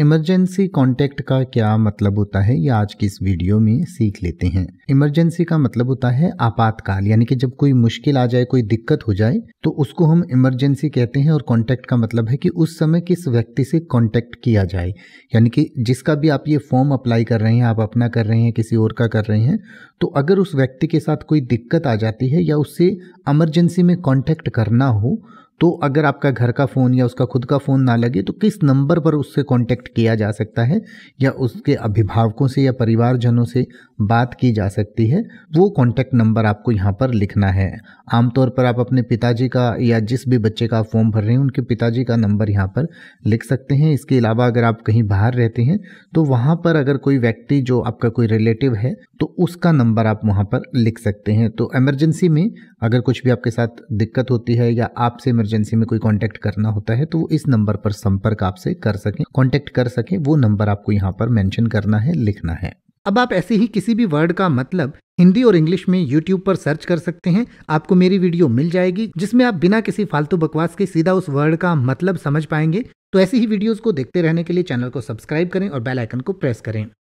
emergency contact का क्या मतलब होता है ये आज की इस वीडियो में सीख लेते हैं इमरजेंसी का मतलब होता है आपातकाल यानी कि जब कोई मुश्किल आ जाए कोई दिक्कत हो जाए तो उसको हम इमरजेंसी कहते हैं और कॉन्टेक्ट का मतलब है कि उस समय किस व्यक्ति से कॉन्टेक्ट किया जाए यानी कि जिसका भी आप ये फॉर्म अप्लाई कर रहे हैं आप अपना कर रहे हैं किसी और का कर रहे हैं तो अगर उस व्यक्ति के साथ कोई दिक्कत आ जाती है या उससे एमरजेंसी में कॉन्टैक्ट करना हो तो अगर आपका घर का फ़ोन या उसका खुद का फ़ोन ना लगे तो किस नंबर पर उससे कांटेक्ट किया जा सकता है या उसके अभिभावकों से या परिवारजनों से बात की जा सकती है वो कांटेक्ट नंबर आपको यहाँ पर लिखना है आमतौर पर आप अपने पिताजी का या जिस भी बच्चे का फॉर्म भर रहे हैं उनके पिताजी का नंबर यहाँ पर लिख सकते हैं इसके अलावा अगर आप कहीं बाहर रहते हैं तो वहाँ पर अगर कोई व्यक्ति जो आपका कोई रिलेटिव है तो उसका नंबर आप वहाँ पर लिख सकते हैं तो एमरजेंसी में अगर कुछ भी आपके साथ दिक्कत होती है या आपसे इमरजेंसी में कोई कांटेक्ट करना होता है तो वो इस नंबर पर संपर्क आपसे कर सकें कांटेक्ट कर सकें वो नंबर आपको यहाँ पर मेंशन करना है लिखना है अब आप ऐसे ही किसी भी वर्ड का मतलब हिंदी और इंग्लिश में यूट्यूब पर सर्च कर सकते हैं आपको मेरी वीडियो मिल जाएगी जिसमें आप बिना किसी फालतू बकवास के सीधा उस वर्ड का मतलब समझ पाएंगे तो ऐसी ही वीडियोस को देखते रहने के लिए चैनल को सब्सक्राइब करें और बेल आइकन को प्रेस करें